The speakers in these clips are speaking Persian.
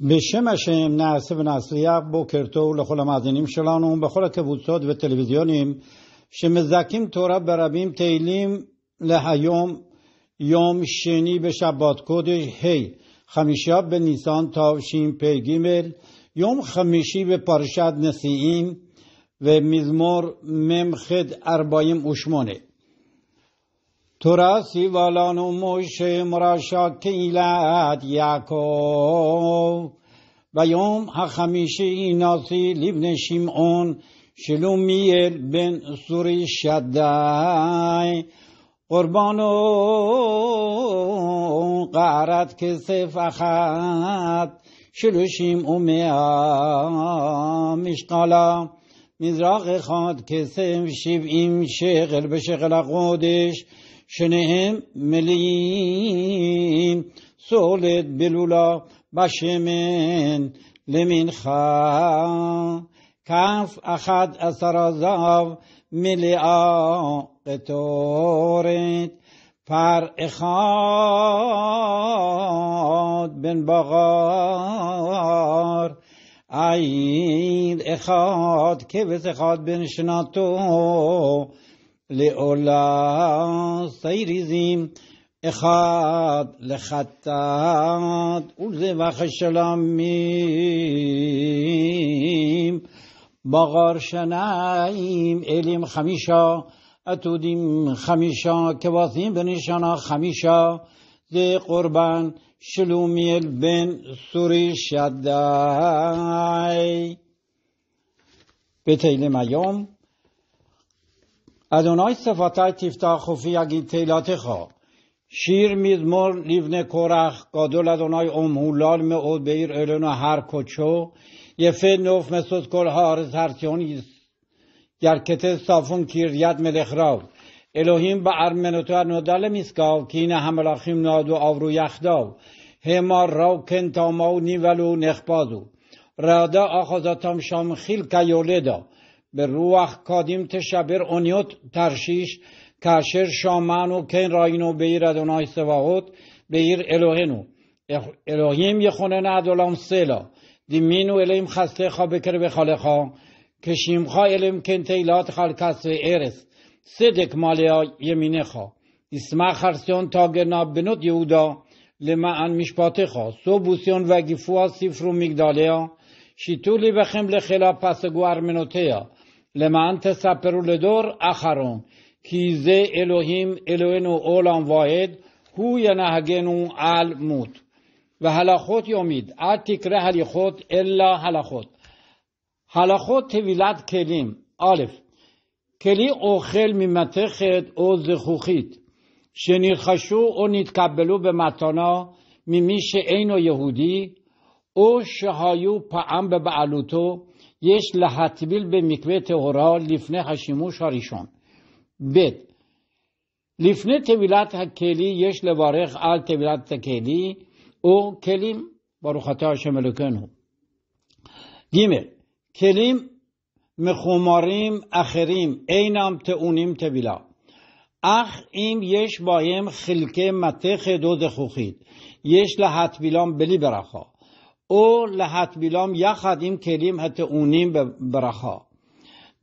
بشمشم ناسب نسلیه با کرتو لخولم از اینیم شلانوم بخوره که تلویزیونیم ساد تلویزیونیم تلویزیانیم شمزکیم برابیم تیلیم لهاییم یوم شنی به شبادکوده هی خمیشی ها به نیسان تاوشیم پیگیمل یوم خمیشی به پارشد نسییم و میزمور خد اربایم اشمانه تراسی والان و موش مراشا کیلت و یوم ایناصی ایناسی لیبن شلو شلومیل بن سوری شدای قربان و قهرت کسف اخد شلوشیم شیم میا مشقالا خاد کسف شیب ایم شغل به شغل قودش شنهم ملیم سولد بلولا بشمن لمن خا کف اخد اثرازاو ملیا قطورت پر اخاد بن باغار عید اخاد که بس اخاد بن شناتو לעולה او אחד לחטאת ולזבח שלמים بغار شنعیم الیم خمیشا اتودیم خمیشا کواثیم بنشانا خمیشا ذی قربان شلومیل بن سوری شدای به تیل از آنهای صفاتای طیفتا خفی اگه شیر، میزمر مر، کوراخ نکرخ، گادل، از آنهای بیر، هر، کوچو یه فه نوف، مصوص، کل، هارس، هر، تیونی، یرکته، صافون، کیر، ید، ملخ، راو الهیم با ارمنو تو ار نادله هملاخیم که و همالا خیم نادو آورو یخداو همار راو کن تاماو شام نخپازو شام خیل به روح کادیم تشبر اونیوت ترشیش کاشر شامان و کن راینو بیر ایر ادنای سواهوت به الوهنو الوهیم یخونه نه سیلا دیمینو و خسته خواه بکر به خالقا خواه کشیم کن تیلات خالکس و ایرس سدک مالی ها یمینه خواه اسما خرسیون تا گناب بنوت یهودا لما ان مشپاته سو بوسیون و گفوا سیفرو میگداله ها شیطولی بخیم لخلا پسگو ارمنوته لمن تسپرو لدور اخرون کیزه الهیم الوهنو اولان واحد هو نهگنو ال موت و حال خود یومید ا تکره حلی خود الا حال خود حال خود کلیم آلف کلی اوخل خل او زخوخید شنی او نیتکبلو به متانا می میشه عین یهودی او شهایو پا به بعلوتو یش لحت بیل به میکوه لیفنه هشیمو شاریشون بد. لیفنه تبیلت کلی یش لوارخ آل تبیلت تا او کلیم باروخاته گیم دیمه کلیم مخوماریم اخریم اینم ت اونیم تبیلا. اخ این یش بایم خلکه متخ دود خوخید. یش لحتبیلام بلی برخوا. او لحت بیلام خدم کلیم هت اونیم به برخا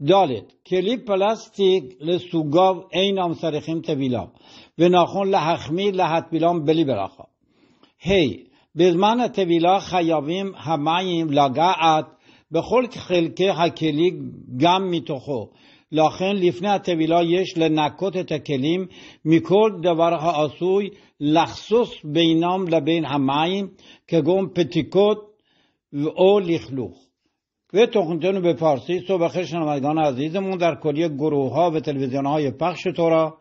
دالت کلی پلاستیک لسوگاو این هم سرخیم تبیلام و ناخون لحخمی لحت بیلام بلی برخا هی بزمان تبیلا خیابیم هماییم به خلک خلکه کلی گم میتوخو لاخن لیفنه تویلا یش لنکوت تکلیم میکرد دوارها آسوی لخصوص بینام لبین همهیم که گم پتیکوت او لیخلوخ و تخنتون به فارسی صبح خیر شنوندگان عزیزمون در کلیه گروه ها و تلویزیون های پخش تورا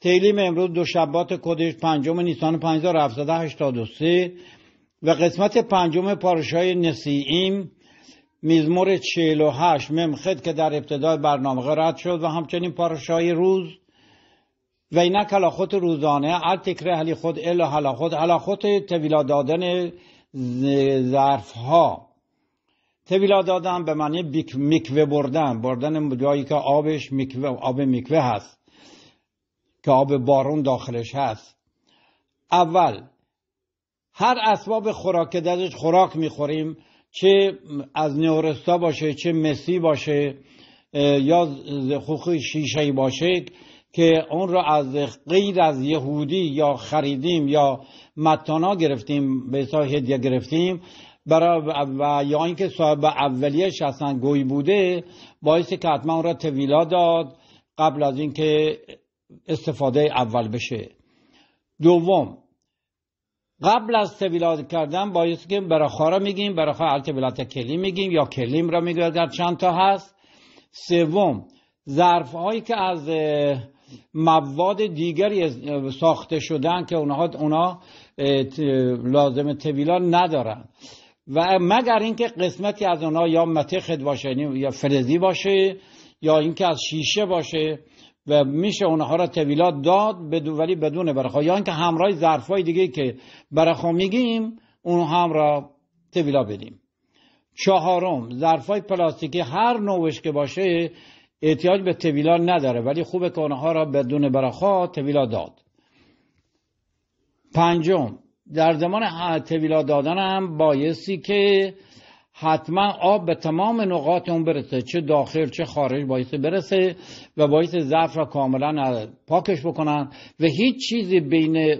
تعلیم امروز دو شبات کدش پنجم نیسان 5783 و قسمت پنجم پارشای نسیعیم میزمور 48 ممخد که در ابتدای برنامه رد شد و همچنین پارشای روز و اینک کلاخوت روزانه ال تکره حلی خود الا حلا خود تویلا دادن ظرف ها تویلا دادن به معنی میکوه بردن بردن جایی که آبش میکوه آب میکوه هست که آب بارون داخلش هست اول هر اسباب خوراک که خوراک میخوریم چه از نورستا باشه چه مسی باشه یا خوخی شیشه باشه که اون را از غیر از یهودی یا خریدیم یا متانا گرفتیم به هدیه گرفتیم برای و یا اینکه صاحب اولیش اصلا گوی بوده باعث که حتما اون را تویلا داد قبل از اینکه استفاده اول بشه دوم قبل از تبیلات کردن باید که براخا را میگیم براخا تبیلات کلیم میگیم یا کلیم را میگیم اگر چند تا هست سوم ظرف هایی که از مواد دیگری ساخته شدن که اونها اونا لازم تویلا ندارن و مگر اینکه قسمتی از اونها یا متخد باشه یا فلزی باشه یا اینکه از شیشه باشه و میشه اونها را تویلات داد بدون ولی بدون برخا یا اینکه همراه های دیگه که برخا میگیم اون هم را تویلا بدیم چهارم های پلاستیکی هر نوش که باشه احتیاج به تویلا نداره ولی خوبه که اونها را بدون برخا تویلا داد پنجم در زمان تویلا دادن هم بایستی که حتما آب به تمام نقاط اون برسه چه داخل چه خارج باعث برسه و باعث ظرف را کاملا پاکش بکنن و هیچ چیزی بین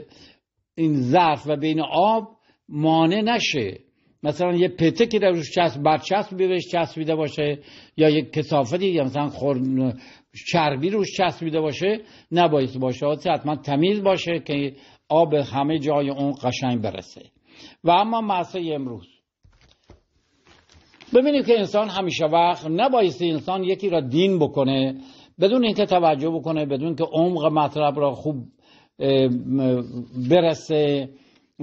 این ظرف و بین آب مانع نشه مثلا یه پتکی که در روش چسب برچسب چسبیده باشه یا یک کسافتی یا مثلا خور... چربی روش چسبیده باشه نباید باشه حتما تمیز باشه که آب همه جای اون قشنگ برسه و اما مسئله امروز ببینید که انسان همیشه وقت نبایستی انسان یکی را دین بکنه بدون اینکه توجه بکنه بدون که عمق مطلب را خوب برسه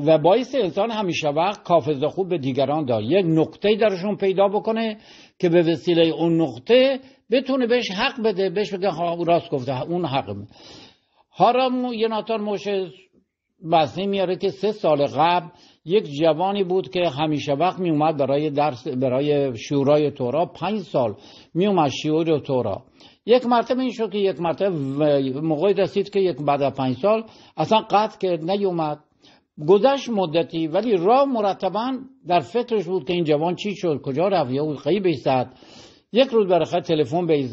و باعث انسان همیشه وقت کافز خوب به دیگران دار یک نقطه درشون پیدا بکنه که به وسیله اون نقطه بتونه بهش حق بده بهش بگه راست گفته اون حق حرام یه ناتان موشه بحثه میاره که سه سال قبل یک جوانی بود که همیشه وقت می اومد برای درس برای شورای تورا پنج سال می اومد شیور تورا یک مرتبه این شد که یک مرتبه موقعی رسید که یک بعد از پنج سال اصلا قطع کرد نیومد گذشت مدتی ولی راه مرتبا در فکرش بود که این جوان چی شد کجا رفت یا بود زد یک روز برخه تلفن به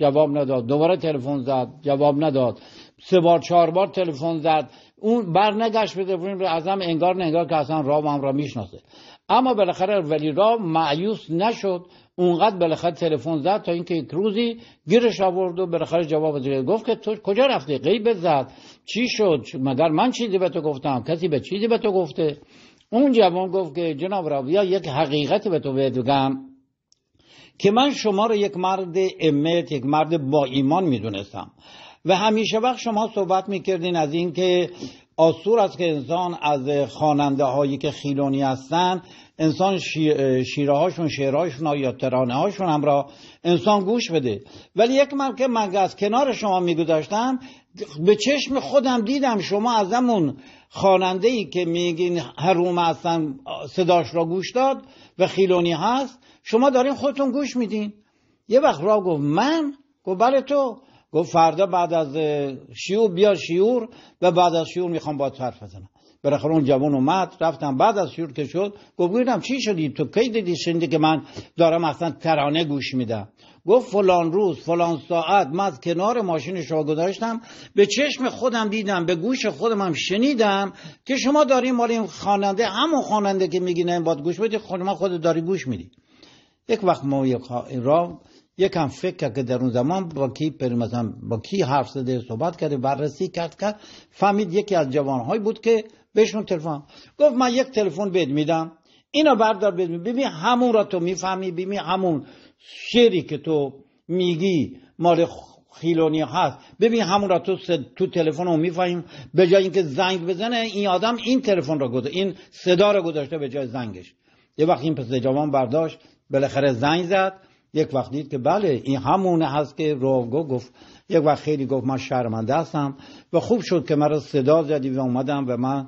جواب نداد دوباره تلفن زد جواب نداد سه بار چهار بار تلفن زد اون برنگشت به ازم انگار نه انگار که اصلا رام هم را میشناسه اما بالاخره ولی را معیوس نشد اونقدر بالاخره تلفن زد تا اینکه یک روزی گیرش آورد و بالاخره جواب داد گفت که تو کجا رفتی غیب زد چی شد مگر من چیزی به تو گفتم کسی به چیزی به تو گفته اون جوان گفت که جناب رابیا یک حقیقتی به تو بگم که من شما رو یک مرد امت یک مرد با ایمان میدونستم و همیشه وقت شما صحبت میکردین از اینکه آسور است که انسان از خواننده هایی که خیلونی هستن انسان شیره هاشون شیره هاشون یا ترانه هاشون هم را انسان گوش بده ولی یک من که من از کنار شما میگذاشتم به چشم خودم دیدم شما از همون خواننده ای که میگین حروم هستن صداش را گوش داد و خیلونی هست شما دارین خودتون گوش میدین یه وقت را گفت من گفت بله تو گفت فردا بعد از شیور بیا شیور و بعد از شیور میخوام باید حرف بزنم براخره اون جوان اومد رفتم بعد از شیور که شد گفت چی شدی تو کی دیدی شنیدی که من دارم اصلا ترانه گوش میدم گفت فلان روز فلان ساعت من از کنار ماشین شما گذاشتم به چشم خودم دیدم به گوش خودم هم شنیدم که شما داریم مال این خواننده همون خواننده که میگی نه باید گوش بدی خود خب ما خود داری گوش میدی یک وقت ما را یکم فکر کرد که در اون زمان با کی پر با کی حرف زده صحبت کرده بررسی کرد کرد فهمید یکی از جوانهایی بود که بهشون تلفن گفت من یک تلفن بهت میدم اینا بردار ببین ببین همون را تو میفهمی ببین همون شعری که تو میگی مال خیلونی هست ببین همون را تو تو تلفن رو میفهمیم به جای اینکه زنگ بزنه این آدم این تلفن را گذاشته این صدا را گذاشته به جای زنگش یه وقت این پس جوان برداشت بالاخره زنگ زد یک وقت دید که بله این همونه هست که روگو گفت یک وقت خیلی گفت من شرمنده هستم و خوب شد که مرا صدا زدی و اومدم و من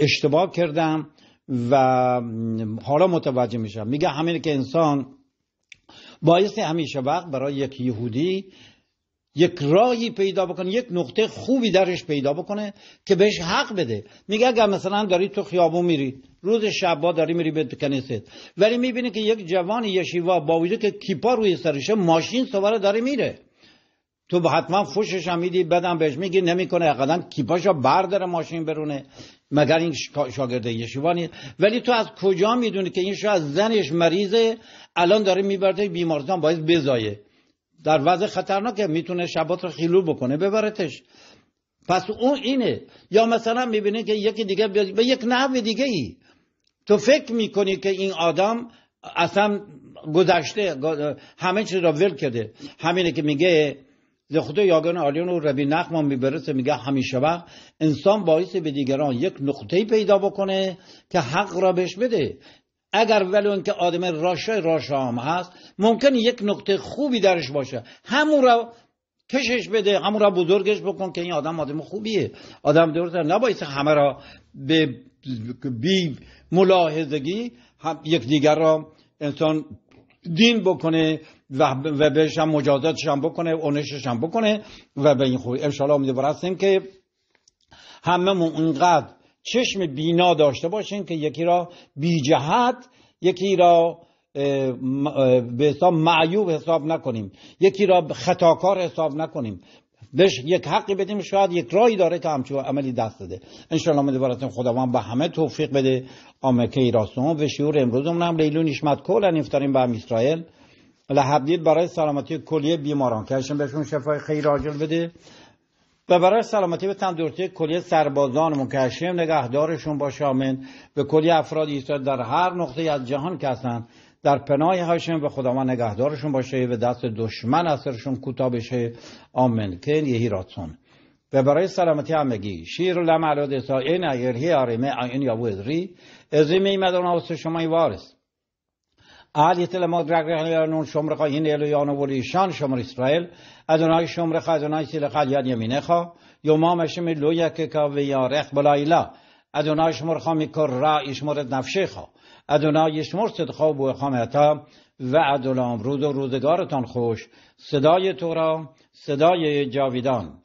اشتباه کردم و حالا متوجه میشم میگه همین که انسان باعث همیشه وقت برای یک یهودی یک راهی پیدا بکنه یک نقطه خوبی درش پیدا بکنه که بهش حق بده میگه اگر مثلا داری تو خیابون میری روز شبا داری میری به کنیست ولی میبینی که یک جوان یشیوا با وجود که کیپا روی سرشه ماشین سواره داره میره تو حتما فوشش هم میدی بدم بهش میگی نمیکنه قدم کیپاشو برداره ماشین برونه مگر این شاگرد یشیوا ولی تو از کجا میدونی که این شاید زنش مریضه الان داره میبرده بیمارستان باید بزایه در وضع خطرناکه میتونه شبات رو خیلو بکنه ببرتش پس اون اینه یا مثلا میبینه که یکی دیگه بیاد به یک نحو دیگه ای تو فکر میکنی که این آدم اصلا گذشته همه چیز را ول کرده همینه که میگه ز خدا یاگان آلیون و ربی نخمان میبرسه میگه همیشه وقت انسان باعث به دیگران یک نقطه پیدا بکنه که حق را بهش بده اگر ولو که آدم راشای راشا هم هست ممکن یک نقطه خوبی درش باشه همون را کشش بده همون را بزرگش بکن که این آدم آدم خوبیه آدم درست نباید همه را به بی ملاحظگی دیگر را انسان دین بکنه و بهش هم مجازاتش هم بکنه اونشش هم بکنه و به این خوبی انشاءالله امیدوار هستیم که همه اونقدر چشم بینا داشته باشین که یکی را بی جهت یکی را به حساب معیوب حساب نکنیم یکی را خطاکار حساب نکنیم بهش یک حقی بدیم شاید یک رایی داره که همچو عملی دست داده انشاءالله براتون خداوند به همه توفیق بده آمکه و به شعور امروزمون هم لیلون نشمت کل انیفتاریم به هم اسرائیل لحبدید برای سلامتی کلیه بیماران که بهشون شفای خیر عاجل بده و برای سلامتی به تندرستی کلیه سربازان مکشم نگهدارشون با شامن به کلی افراد ایستاد در هر نقطه از جهان که هستند در پناه هاشم به خداوند نگهدارشون باشه به دست دشمن اثرشون کوتاه بشه آمن که یهی راتون و برای سلامتی همگی شیر لم علاد این ایرهی آرمه این یابو ازری ازری میمدان آسه شما وارست اهل درگ درگرن یانون شمر خا این الو یانو ولی شان شمر اسرائیل ادونای شمر خا اونای سیل خا یاد یمینه خا یوما مشم لویا که کا و یارخ بلایلا ادونای شمر خا میکر را اشمرت نفشه خا ادونای شمر صدخا بو و عدل امرود و روزگارتان خوش صدای تو را صدای جاویدان